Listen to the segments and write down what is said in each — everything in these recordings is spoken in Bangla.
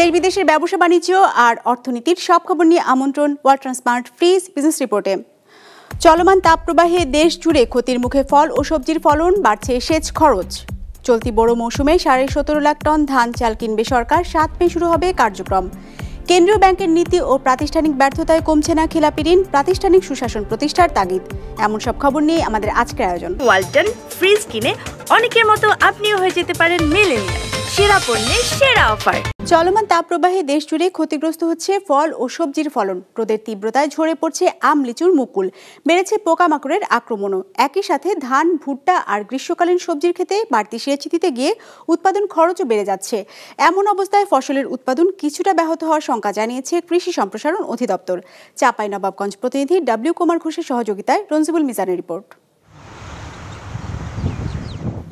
দেশ বিদেশের ব্যবসা বাণিজ্য আর অর্থনীতির সব খবর নিয়ে আমন্ত্রণ ওয়ার্ল্ড ট্রান্সপার্ট ফ্রিজ বিজনেস রিপোর্টে চলমান তাপপ্রবাহে দেশ জুড়ে ক্ষতির মুখে ফল ও সবজির ফলন বাড়ছে সেচ খরচ চলতি বড় মৌসুমে সাড়ে সতেরো লাখ টন ধান চাল কিনবে সরকার সাত মে শুরু হবে কার্যক্রম কেন্দ্রীয় ব্যাংকের নীতি ও প্রাতিষ্ঠানিক ব্যর্থতায় কমছে না খেলাপি ঋণ প্রাতিষ্ঠানিক সুশাসন প্রতিষ্ঠার তাগিদ এমন সব খবর নিয়ে আমাদের আজকের আয়োজন ওয়ালটন ফ্রিজ কিনে অনেকের মতো আপনিও হয়ে যেতে পারেন মেলেনিয়া সেরা পণ্যের সেরা অফার চলমান তাপপ্রবাহে দেশ জুড়ে ক্ষতিগ্রস্ত হচ্ছে ফল ও সবজির ফলন রোদের তীব্রতায় ঝরে পড়ছে আম লিচুর মুকুল বেড়েছে পোকামাকড়ের আক্রমণও একই সাথে ধান ভুট্টা আর গ্রীষ্মকালীন সবজির ক্ষেতে বাড়তি সেচিতে গিয়ে উৎপাদন খরচও বেড়ে যাচ্ছে এমন অবস্থায় ফসলের উৎপাদন কিছুটা ব্যাহত হওয়ার শঙ্কা জানিয়েছে কৃষি সম্প্রসারণ অধিদপ্তর চাপাই নবাবগঞ্জ প্রতিনিধি ডব্লিউ কুমার ঘোষের সহযোগিতায় রঞ্জিবুল মিজানের রিপোর্ট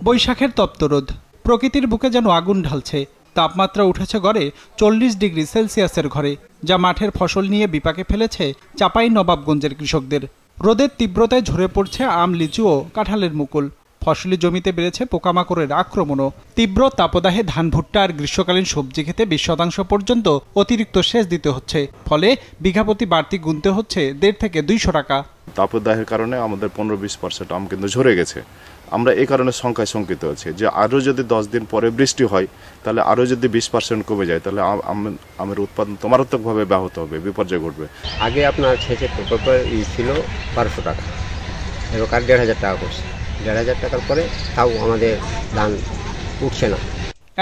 বৈশাখের তপ্তরোধ প্রকৃতির বুকে যেন আগুন ঢালছে তাপমাত্রা উঠেছে গড়ে চল্লিশ ডিগ্রি সেলসিয়াসের ঘরে যা মাঠের ফসল নিয়ে বিপাকে ফেলেছে চাপাই নবাবগঞ্জের কৃষকদের রোদের তীব্রতায় ঝরে পড়ছে আম লিচু ও কাঁঠালের মুকুল ফসলি জমিতে বেড়েছে পোকামাকড়ের আক্রমণও তীব্র তাপদাহে ধান ভুট্টা আর গ্রীষ্মকালীন সবজি খেতে বিশ শতাংশ পর্যন্ত অতিরিক্ত সেচ দিতে হচ্ছে ফলে বিঘাপতি বাড়তি গুনতে হচ্ছে দেড় থেকে দুইশো টাকা তাপদাহের কারণে আমাদের পনেরো বিশ পার্সেন্ট আম কিন্তু ঝরে গেছে আমরা এই কারণে সংখ্যায় শঙ্কিত আছি যে আরও যদি দশ দিন পরে বৃষ্টি হয় তাহলে আরও যদি বিশ পার্সেন্ট কমে যায় তাহলে আমের উৎপাদন তোমারাত্মকভাবে ব্যাহত হবে বিপর্যয় ঘটবে আগে আপনার সেচের প্রকল্প ছিল বারোশো টাকা এবার দেড় হাজার টাকা করছে দেড় হাজার টাকার পরে তাও আমাদের ধান উঠছে না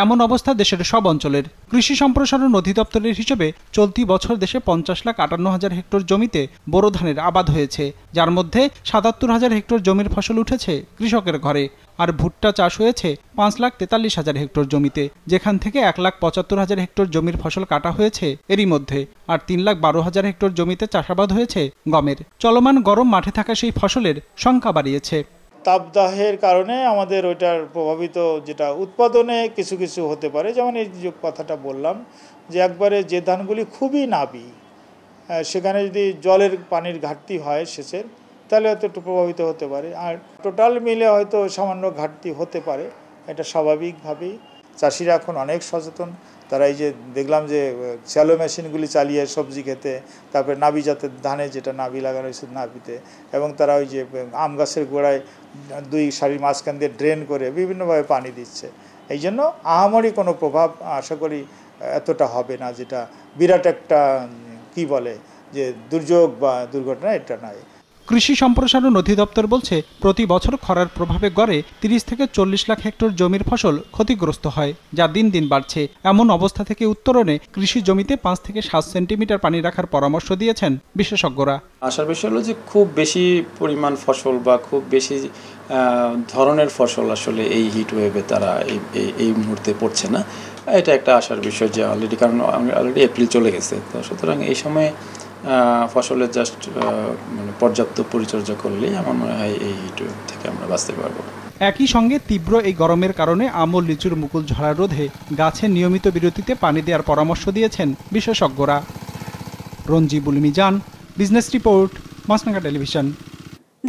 এমন অবস্থা দেশের সব অঞ্চলের কৃষি সম্প্রসারণ অধিদপ্তরের হিসেবে চলতি বছর দেশে পঞ্চাশ লাখ আটান্ন হাজার হেক্টর জমিতে বোরো ধানের আবাদ হয়েছে যার মধ্যে সাতাত্তর হাজার হেক্টর জমির ফসল উঠেছে কৃষকের ঘরে আর ভুট্টা চাষ হয়েছে পাঁচ লাখ তেতাল্লিশ হাজার হেক্টর জমিতে যেখান থেকে এক লাখ পঁচাত্তর হাজার হেক্টর জমির ফসল কাটা হয়েছে এরই মধ্যে আর তিন লাখ বারো হাজার হেক্টর জমিতে চাষাবাদ হয়েছে গমের চলমান গরম মাঠে থাকা সেই ফসলের সংখ্যা বাড়িয়েছে তাপদাহের কারণে আমাদের ওইটার প্রভাবিত যেটা উৎপাদনে কিছু কিছু হতে পারে যেমন এই যে কথাটা বললাম যে একবারে যে ধানগুলি খুবই নাবি সেখানে যদি জলের পানির ঘাটতি হয় সেচের তাহলে হয়তো একটু প্রভাবিত হতে পারে আর টোটাল মিলে হয়তো সামান্য ঘাটতি হতে পারে এটা স্বাভাবিকভাবেই চাষিরা এখন অনেক সচেতন তারা এই যে দেখলাম যে শ্যালো মেশিনগুলি চালিয়ে সবজি খেতে তারপরে নাবি জাতের ধানে যেটা নাবি লাগানো হয়েছে নাবিতে এবং তারা ওই যে আম গাছের গোড়ায় দুই সারি মাঝখান দিয়ে ড্রেন করে বিভিন্নভাবে পানি দিচ্ছে এই জন্য আহামরি কোনো প্রভাব আশা করি এতটা হবে না যেটা বিরাট একটা কি বলে যে দুর্যোগ বা দুর্ঘটনা এটা নয় কৃষি সম্প্রসারণ অধিদপ্তর বলছে প্রতি বছর খরার প্রভাবে গড়ে তিরিশ থেকে চল্লিশ লাখ হেক্টর জমির ফসল ক্ষতিগ্রস্ত হয় যা দিন দিন বাড়ছে এমন অবস্থা থেকে উত্তরণে কৃষি জমিতে পাঁচ থেকে সাত সেন্টিমিটার পানি রাখার পরামর্শ দিয়েছেন বিশেষজ্ঞরা আসার বিষয় হলো যে খুব বেশি পরিমাণ ফসল বা খুব বেশি ধরনের ফসল আসলে এই হিট ওয়েভে তারা এই মুহূর্তে পড়ছে না এটা একটা আসার বিষয় যে অলরেডি কারণ অলরেডি এপ্রিল চলে গেছে তো সুতরাং এই সময়ে ফসলের জাস্ট মানে পর্যাপ্ত পরিচর্যা করলেই আমার মনে হয় এই হিট থেকে আমরা বাঁচতে পারবো একই সঙ্গে তীব্র এই গরমের কারণে আমল লিচুর মুকুল ঝরা রোধে গাছে নিয়মিত বিরতিতে পানি দেওয়ার পরামর্শ দিয়েছেন বিশেষজ্ঞরা Ranjibul Mizan business report Maasranga television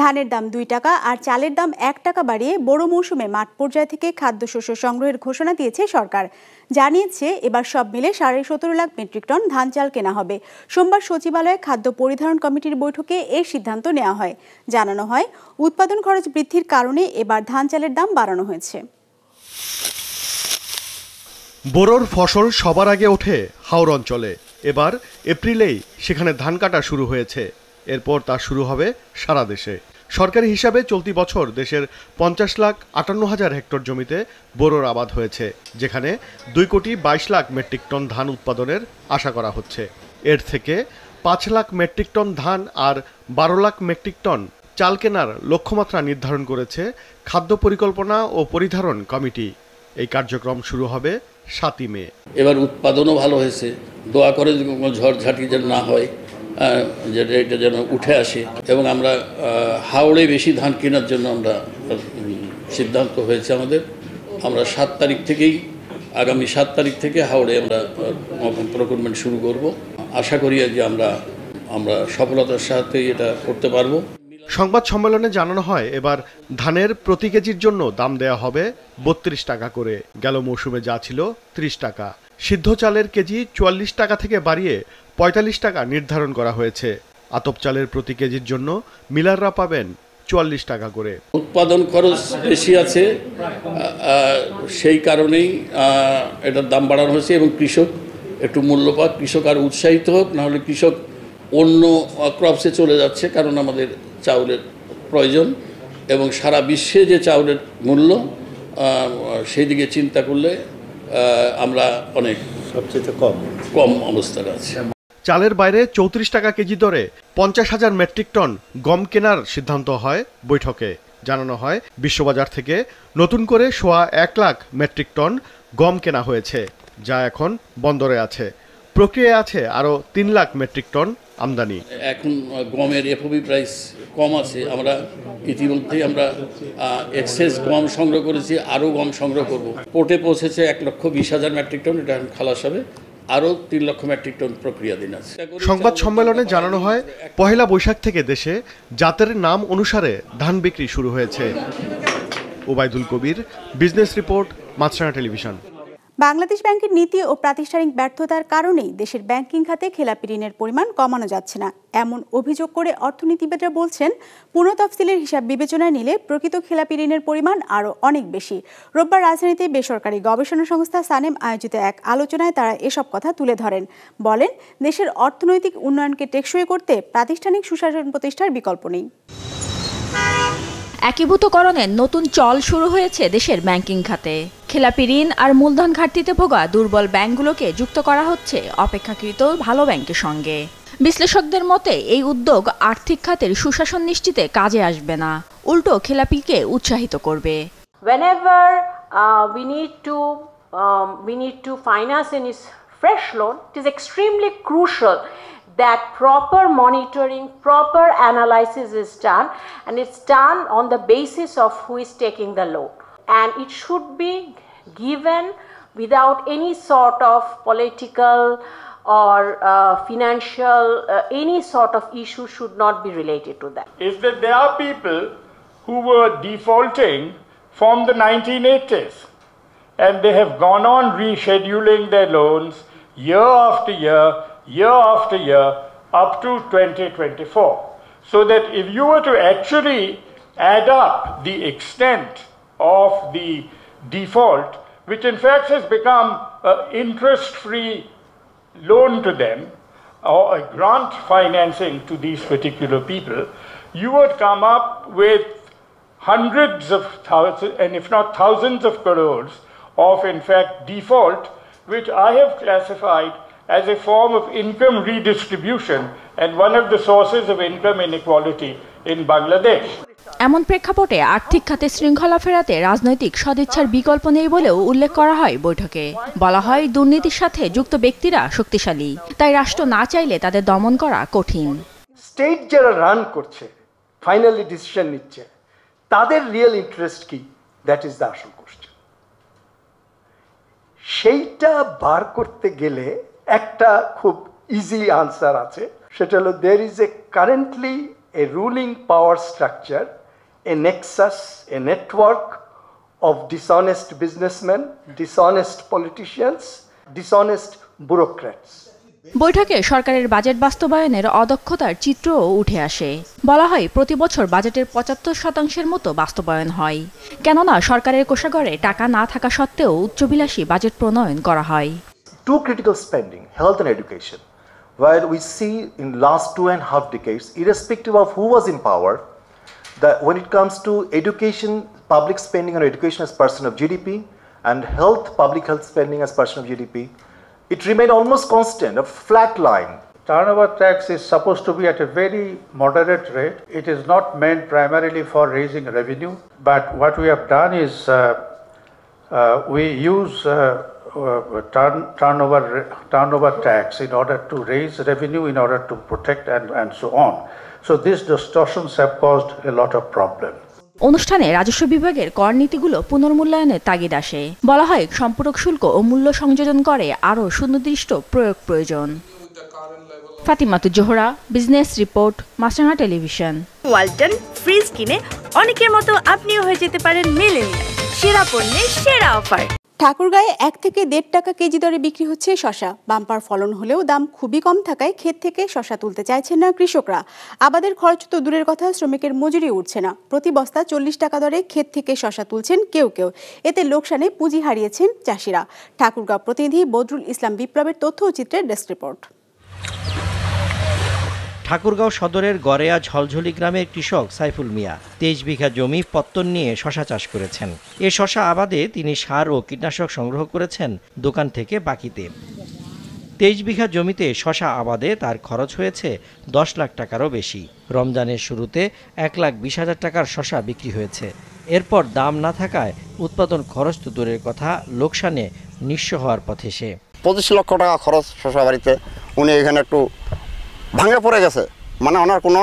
ধানের দাম দুই টাকা আর চালের দাম এক টাকা বাড়িয়ে বড় মৌসুমে মাঠ পর্যায় থেকে খাদ্যশস্য সংগ্রহের ঘোষণা দিয়েছে সরকার জানিয়েছে এবার সব মিলে সাড়ে সতেরো লাখ মেট্রিক টন ধান চাল কেনা হবে সোমবার সচিবালয়ে খাদ্য পরিধারণ কমিটির বৈঠকে এই সিদ্ধান্ত নেওয়া হয় জানানো হয় উৎপাদন খরচ বৃদ্ধির কারণে এবার ধান চালের দাম বাড়ানো হয়েছে বোরোর ফসল সবার আগে ওঠে হাওর অঞ্চলে এবার এপ্রিলেই সেখানে ধান কাটা শুরু হয়েছে এরপর তা শুরু হবে সারা দেশে সরকারি হিসাবে চলতি বছর দেশের পঞ্চাশ লাখ আটান্ন হাজার হেক্টর জমিতে বোরোর আবাদ হয়েছে যেখানে দুই কোটি বাইশ লাখ মেট্রিক টন ধান উৎপাদনের আশা করা হচ্ছে এর থেকে পাঁচ লাখ মেট্রিক টন ধান আর বারো লাখ মেট্রিক টন চাল কেনার লক্ষ্যমাত্রা নির্ধারণ করেছে খাদ্য পরিকল্পনা ও পরিধারণ কমিটি এই কার্যক্রম শুরু হবে সাতই মে এবার উৎপাদনও ভালো হয়েছে দোয়া করে ঝড় ঝাঁটি যেন না হয় যেটা এটা যেন উঠে আসে এবং আমরা হাওড়ে বেশি ধান কেনার জন্য আমরা সিদ্ধান্ত হয়েছে আমাদের আমরা সাত তারিখ থেকেই আগামী সাত তারিখ থেকে হাওড়ে আমরা প্রকুটমেন্ট শুরু করব আশা করি যে আমরা আমরা সফলতার সাথে এটা করতে পারবো সংবাদ সম্মেলনে জানানো হয় এবার ধানের প্রতি কেজির জন্য দাম দেয়া হবে বত্রিশ টাকা করে গেল মৌসুমে যা ছিল ত্রিশ টাকা সিদ্ধ চালের কেজি চুয়াল্লিশ টাকা থেকে বাড়িয়ে ৪৫ টাকা নির্ধারণ করা হয়েছে আতপ চালের প্রতি কেজির জন্য মিলাররা পাবেন চুয়াল্লিশ টাকা করে উৎপাদন খরচ বেশি আছে সেই কারণেই এটার দাম বাড়ানো হয়েছে এবং কৃষক একটু মূল্য পাক কৃষক আর উৎসাহিত হোক নাহলে কৃষক অন্য ক্রপসে চলে যাচ্ছে কারণ আমাদের চাউলের প্রয়োজন এবং সারা বিশ্বে যে চাউলের মূল্য সেই দিকে চিন্তা করলে আমরা অনেক সবচেয়ে কম কম অবস্থায় আছি হ্যাঁ, চালের বাইরে চৌত্রিশ টাকা কেজি দরে পঞ্চাশ হাজার মেট্রিক টন গম কেনার সিদ্ধান্ত হয় বৈঠকে জানানো হয় বিশ্ববাজার থেকে নতুন করে সোয়া এক লাখ মেট্রিক টন গম কেনা হয়েছে যা এখন বন্দরে আছে প্রক্রিয়া আছে আরও তিন লাখ মেট্রিক টন আমদানি এখন গমের এফবি প্রাইস কম আছে আমরা ইতিমধ্যেই আমরা এক্সেস গম সংগ্রহ করেছি আরও গম সংগ্রহ করব পোর্টে পৌঁছেছে এক লক্ষ বিশ হাজার মেট্রিক টন এটা খালাস হবে আরও তিন লক্ষ মেট্রিক টন প্রক্রিয়াধীন আছে সংবাদ সম্মেলনে জানানো হয় পহেলা বৈশাখ থেকে দেশে জাতের নাম অনুসারে ধান বিক্রি শুরু হয়েছে Obaidul Kabir business report Maasranga television Bangladesh ব্যাংকের নীতি ও প্রাতিষ্ঠানিক ব্যর্থতার কারণেই দেশের ব্যাংকিং খাতে খেলাপি ঋণের পরিমাণ কমানো যাচ্ছে না এমন অভিযোগ করে অর্থনীতিবিদরা বলছেন পুনঃ তফসিলের হিসাব বিবেচনায় নিলে প্রকৃত খেলাপি ঋণের পরিমাণ আরও অনেক বেশি রোববার রাজধানীতে বেসরকারি গবেষণা সংস্থা সানেম আয়োজিত এক আলোচনায় তারা এসব কথা তুলে ধরেন বলেন দেশের অর্থনৈতিক উন্নয়নকে টেকসই করতে প্রাতিষ্ঠানিক সুশাসন প্রতিষ্ঠার বিকল্প নেই একীভূতকরণের নতুন চল শুরু হয়েছে দেশের ব্যাংকিং খাতে খেলাপি ঋণ আর মূলধন ঘাটতিতে ভোগা দুর্বল ব্যাংকগুলোকে যুক্ত করা হচ্ছে অপেক্ষাকৃত ভালো ব্যাংকের সঙ্গে বিশ্লেষকদের মতে এই উদ্যোগ আর্থিক খাতের সুশাসন নিশ্চিতে কাজে আসবে না উল্টো খেলাপিকে উৎসাহিত করবে whenever uh, we need to um, we need to finance in is fresh loan it is extremely crucial that proper monitoring proper analysis is done and it's done on the basis of who is taking the loan and it should be given without any sort of political or uh, financial uh, any sort of issue should not be related to that. Is that there are people who were defaulting from the 1980s and they have gone on rescheduling their loans year after year, year after year up to 2024. So that if you were to actually add up the extent of the default, which in fact has become an interest-free loan to them or a grant financing to these particular people, you would come up with hundreds of thousands and if not thousands of crores of in fact default, which I have classified as a form of income redistribution and one of the sources of income inequality in Bangladesh. এমন প্রেক্ষাপটে আর্থিক খাতে শৃঙ্খলা ফেরাতে রাজনৈতিক সদিচ্ছার বিকল্প নেই বলেও উল্লেখ করা হয় বৈঠকে বলা হয় দুর্নীতির সাথে যুক্ত ব্যক্তিরা শক্তিশালী তাই রাষ্ট্র না চাইলে তাদের দমন করা কঠিন স্টেট যারা রান করছে ফাইনালি ডিসিশন নিচ্ছে তাদের রিয়েল ইন্টারেস্ট কি দ্যাট ইজ দ্য আসল কোশ্চেন সেইটা বার করতে গেলে একটা খুব ইজি আনসার আছে সেটা হলো there is a currently a ruling power structure, a nexus, a network of dishonest businessmen, dishonest politicians, dishonest bureaucrats. বৈঠকে সরকারের বাজেট বাস্তবায়নের অদক্ষতার চিত্রও উঠে আসে বলা হয় প্রতি বছর বাজেটের পঁচাত্তর শতাংশের মতো বাস্তবায়ন হয় কেননা সরকারের কোষাগরে টাকা না থাকা সত্ত্বেও উচ্চবিলাসী বাজেট প্রণয়ন করা হয় to critical spending health and education where we see in last two and a half decades, irrespective of who was in power, that when it comes to education, public spending on education as percent of GDP, and health, public health spending as percent of GDP, it remained almost constant, a flat line. Turnover tax is supposed to be at a very moderate rate. It is not meant primarily for raising revenue, but what we have done is uh, uh, we use uh, Uh, turn, turnover, turnover tax in order to raise revenue, in order to protect and, and so on. So these distortions have caused a lot of problems. অনুষ্ঠানে রাজস্ব বিভাগের কর নীতিগুলো পুনর্মূল্যায়নের তাগিদ আসে বলা হয় সম্পূরক শুল্ক ও মূল্য সংযোজন করে আরও সুনির্দিষ্ট প্রয়োগ প্রয়োজন ফাতিমাতু জোহরা বিজনেস রিপোর্ট মাস্টারহা টেলিভিশন ওয়ালটন ফ্রিজ কিনে অনেকের মতো আপনিও হয়ে যেতে পারেন মেলেনিয়া সেরা পণ্যের সেরা অফার ঠাকুরগাঁয়ে এক থেকে দেড় টাকা কেজি দরে বিক্রি হচ্ছে শশা বাম্পার ফলন হলেও দাম খুবই কম থাকায় ক্ষেত থেকে শশা তুলতে চাইছেন না কৃষকরা আবাদের খরচ তো দূরের কথা শ্রমিকের মজুরি উঠছে না প্রতি বস্তা চল্লিশ টাকা দরে ক্ষেত থেকে শশা তুলছেন কেউ কেউ এতে লোকসানে পুঁজি হারিয়েছেন চাষিরা ঠাকুরগাঁও প্রতিনিধি বদরুল ইসলাম বিপ্লবের তথ্য ও চিত্রের ডেস্ক রিপোর্ট ঠাকুরগাঁও সদরের গড়েয়া ঝলঝলি গ্রামের কৃষক সাইফুল মিয়া তেইশ বিঘা জমি পত্তন নিয়ে শশা চাষ করেছেন এ শশা আবাদে তিনি সার ও কীটনাশক সংগ্রহ করেছেন দোকান থেকে বাকিতে তেইশ বিঘা জমিতে শশা আবাদে তার খরচ হয়েছে দশ লাখ টাকারও বেশি রমজানের শুরুতে এক লাখ বিশ হাজার টাকার শশা বিক্রি হয়েছে এরপর দাম না থাকায় উৎপাদন খরচ তো দূরের কথা লোকসানে নিঃস্ব হওয়ার পথে সে পঁচিশ লক্ষ টাকা খরচ শশা বাড়িতে উনি এখানে একটু ভাঙে পড়ে গেছে মানে ওনার কোনো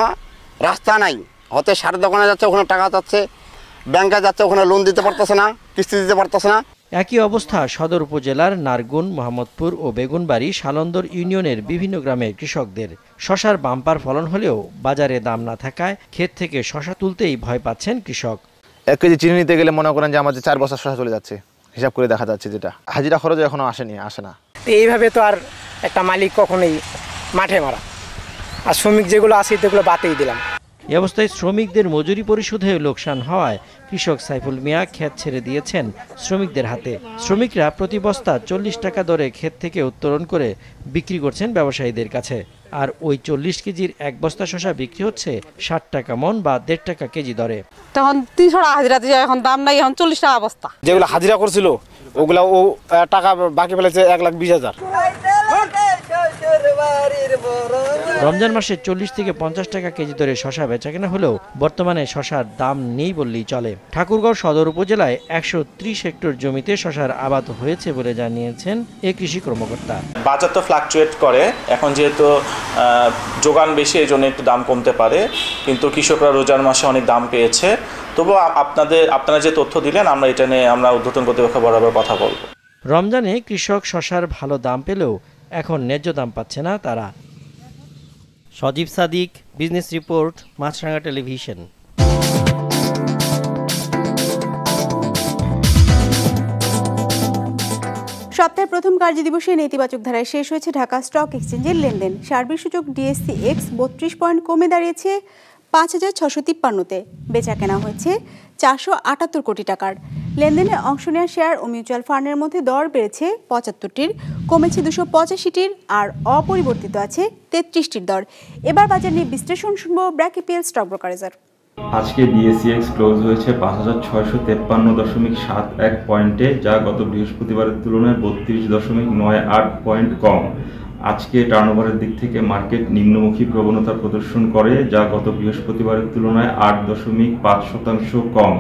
রাস্তা নাই হতে সার দোকানে যাচ্ছে ওখানে টাকা চাচ্ছে ব্যাংকে যাচ্ছে ওখানে লোন দিতে পারতেছে না কিস্তি দিতে পারতেছে না একই অবস্থা সদর উপজেলার নারগুন মোহাম্মদপুর ও বেগুনবাড়ি সালন্দর ইউনিয়নের বিভিন্ন গ্রামের কৃষকদের শশার বাম্পার ফলন হলেও বাজারে দাম না থাকায় ক্ষেত থেকে শশা তুলতেই ভয় পাচ্ছেন কৃষক এক কেজি চিনি নিতে গেলে মনে করেন যে আমাদের চার বছর শশা চলে যাচ্ছে হিসাব করে দেখা যাচ্ছে যেটা হাজিরা খরচ এখনও আসেনি আসে না এইভাবে তো আর একটা মালিক কখনোই মাঠে মারা আর শ্রমিক যেগুলো আছে সেগুলো বাতিল দিলাম এ অবস্থায় শ্রমিকদের মজুরি পরিশোধে লোকসান হওয়ায় কৃষক সাইফুল মিয়া ক্ষেত ছেড়ে দিয়েছেন শ্রমিকদের হাতে শ্রমিকরা প্রতি বস্তা চল্লিশ টাকা দরে ক্ষেত থেকে উত্তোলন করে বিক্রি করছেন ব্যবসায়ীদের কাছে আর ওই চল্লিশ কেজির এক বস্তা শশা বিক্রি হচ্ছে ষাট টাকা মন বা দেড় টাকা কেজি দরে তখন তিনশো টাকা হাজিরা দিয়ে এখন দাম নাই এখন চল্লিশ টাকা বস্তা যেগুলো হাজিরা করছিল ওগুলা ও টাকা বাকি ফেলেছে এক লাখ বিশ হাজার রমজান মাসে চল্লিশ থেকে পঞ্চাশ টাকা কেজি দরে শশা বেচাকেনা হলেও বর্তমানে শশার দাম নেই বললেই চলে ঠাকুরগাঁও সদর উপজেলায় একশো ত্রিশ হেক্টর জমিতে শশার আবাদ হয়েছে বলে জানিয়েছেন এ কৃষি কর্মকর্তা বাজার তো ফ্লাকচুয়েট করে এখন যেহেতু যোগান বেশি এই জন্য একটু দাম কমতে পারে কিন্তু কৃষকরা রোজার মাসে অনেক দাম পেয়েছে তবু আপনাদের আপনারা যে তথ্য দিলেন আমরা এটা নিয়ে আমরা উদ্বোধন কর্তৃপক্ষ বরাবর কথা বলবো রমজানে কৃষক শশার ভালো দাম পেলেও এখন ন্যায্য দাম পাচ্ছে না তারা Sajib Sadik business report Maasranga television সপ্তাহের প্রথম কার্যদিবসে নেতিবাচক ধারায় শেষ হয়েছে ঢাকা স্টক এক্সচেঞ্জের লেনদেন সার্বিক সূচক ডিএসসি এক্স বত্রিশ পয়েন্ট কমে দাঁড়িয়েছে পাঁচ হাজার ছশো তিপ্পান্নতে বেচা কেনা হয়েছে চারশো আটাত্তর কোটি টাকার লেনদেনে অংশ নেওয়া শেয়ার ও মিউচুয়াল ফান্ডের মধ্যে দর বেড়েছে পঁচাত্তরটির কমেছে দুশো পঁচাশিটির আর অপরিবর্তিত আছে তেত্রিশটির দর এবার বাজার নিয়ে বিশ্লেষণ শুনবো ব্র্যাক ইপিএল স্টক ব্রোকারেজার আজকে ডিএসিএক্স ক্লোজ হয়েছে পাঁচ হাজার ছয়শো তেপ্পান্ন দশমিক সাত এক পয়েন্টে যা গত বৃহস্পতিবারের তুলনায় বত্রিশ দশমিক নয় আট পয়েন্ট কম আজকে টার্নওভারের দিক থেকে মার্কেট নিম্নমুখী প্রবণতা প্রদর্শন করে যা গত বৃহস্পতিবারের তুলনায় আট দশমিক পাঁচ শতাংশ কম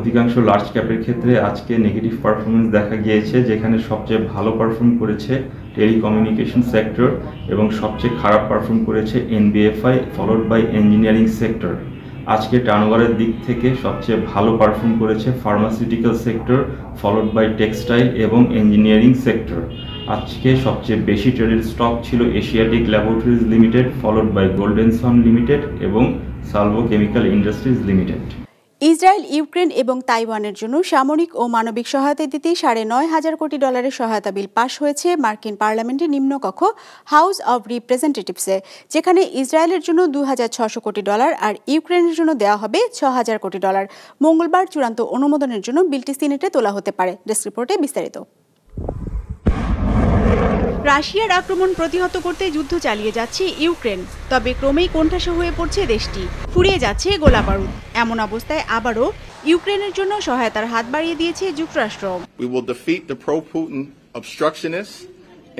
অধিকাংশ লার্জ ক্যাপের ক্ষেত্রে আজকে নেগেটিভ পারফরমেন্স দেখা গিয়েছে যেখানে সবচেয়ে ভালো পারফর্ম করেছে টেলিকমিউনিকেশন সেক্টর এবং সবচেয়ে খারাপ পারফর্ম করেছে NBFI followed by engineering sector আজকে টার্নওভারের দিক থেকে সবচেয়ে ভালো পারফর্ম করেছে pharmaceutical sector followed by textile এবং ইঞ্জিনিয়ারিং সেক্টর আজকে সবচেয়ে বেশি ট্রেডেড স্টক ছিল Asiatic laboratories limited followed by golden sun limited এবং Salvo chemical industries limited Israel Ukraine এবং তাইওয়ানের জন্য সামরিক ও মানবিক সহায়তা দিতে সাড়ে নয় হাজার কোটি ডলারের সহায়তা বিল পাশ হয়েছে মার্কিন পার্লামেন্টের নিম্নকক্ষ হাউস অব রিপ্রেজেন্টেটিভসে যেখানে ইসরায়েলের জন্য দু হাজার ছশো কোটি ডলার আর ইউক্রেনের জন্য দেওয়া হবে ছ হাজার কোটি ডলার মঙ্গলবার চূড়ান্ত অনুমোদনের জন্য বিলটি সিনেটে তোলা হতে পারে ডেস্ক রিপোর্টে বিস্তারিত রাশিয়ার আক্রমণ প্রতিহত করতে যুদ্ধ চালিয়ে যাচ্ছে ইউক্রেন তবে ক্রমেই কোণঠাসা হয়ে পড়ছে দেশটি ফুরিয়ে যাচ্ছে গোলাবারুদ এমন অবস্থায় আবারও ইউক্রেনের জন্য সহায়তার হাত বাড়িয়ে দিয়েছে যুক্তরাষ্ট্র We will defeat the pro-Putin obstructionists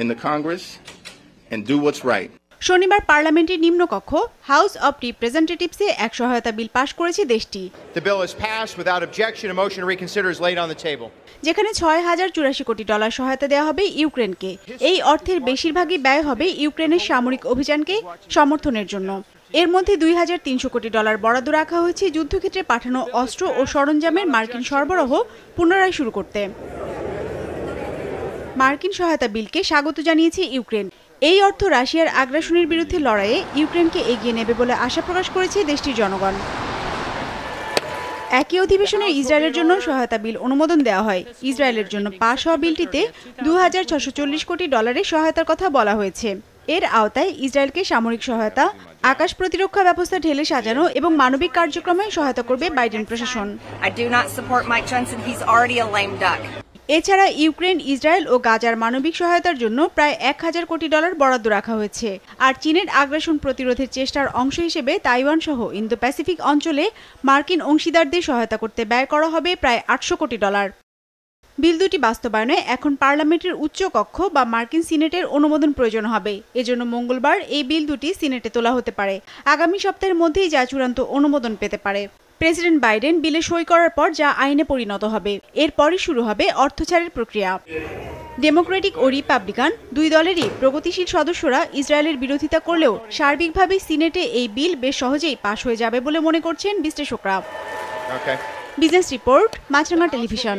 in the Congress and do what's right. শনিবার পার্লামেন্টের নিম্নকক্ষ হাউস অব রিপ্রেজেন্টেটিভসে এক সহায়তা বিল পাশ করেছে দেশটি যেখানে ছয় হাজার চুরাশি কোটি ডলার সহায়তা দেওয়া হবে ইউক্রেনকে এই অর্থের বেশিরভাগই ব্যয় হবে ইউক্রেনের সামরিক অভিযানকে সমর্থনের জন্য এর মধ্যে দুই হাজার তিনশো কোটি ডলার বরাদ্দ রাখা হয়েছে যুদ্ধক্ষেত্রে পাঠানো অস্ত্র ও সরঞ্জামের মার্কিন সরবরাহ পুনরায় শুরু করতে মার্কিন সহায়তা বিলকে স্বাগত জানিয়েছে ইউক্রেন এই অর্থ রাশিয়ার আগ্রাসনের বিরুদ্ধে লড়াইয়ে ইউক্রেনকে এগিয়ে নেবে বলে আশা প্রকাশ করেছে দেশটির জনগণ একই অধিবেশনে ইসরায়েলের জন্য সহায়তা বিল অনুমোদন দেওয়া হয় ইসরায়েলের জন্য পাশ হওয়া বিলটিতে দু কোটি ডলারের সহায়তার কথা বলা হয়েছে এর আওতায় ইসরায়েলকে সামরিক সহায়তা আকাশ প্রতিরক্ষা ব্যবস্থা ঢেলে সাজানো এবং মানবিক কার্যক্রমে সহায়তা করবে বাইডেন প্রশাসন এছাড়া ইউক্রেন ইসরায়েল ও গাজার মানবিক সহায়তার জন্য প্রায় এক হাজার কোটি ডলার বরাদ্দ রাখা হয়েছে আর চীনের আগ্রাসন প্রতিরোধের চেষ্টার অংশ হিসেবে তাইওয়ান সহ ইন্দো প্যাসিফিক অঞ্চলে মার্কিন অংশীদারদের সহায়তা করতে ব্যয় করা হবে প্রায় আটশো কোটি ডলার বিল দুটি বাস্তবায়নে এখন পার্লামেন্টের উচ্চ কক্ষ বা মার্কিন সিনেটের অনুমোদন প্রয়োজন হবে এজন্য মঙ্গলবার এই বিল দুটি সিনেটে তোলা হতে পারে আগামী সপ্তাহের মধ্যেই যা চূড়ান্ত অনুমোদন পেতে পারে প্রেসিডেন্ট বাইডেন বিলে সই করার পর যা আইনে পরিণত হবে এরপরই শুরু হবে অর্থছাড়ের প্রক্রিয়া ডেমোক্রেটিক ও রিপাবলিকান দুই দলেরই প্রগতিশীল সদস্যরা ইসরায়েলের বিরোধিতা করলেও সার্বিকভাবে সিনেটে এই বিল বেশ সহজেই পাশ হয়ে যাবে বলে মনে করছেন বিশ্লেষকরা বিজনেস রিপোর্ট মাছরাঙা টেলিভিশন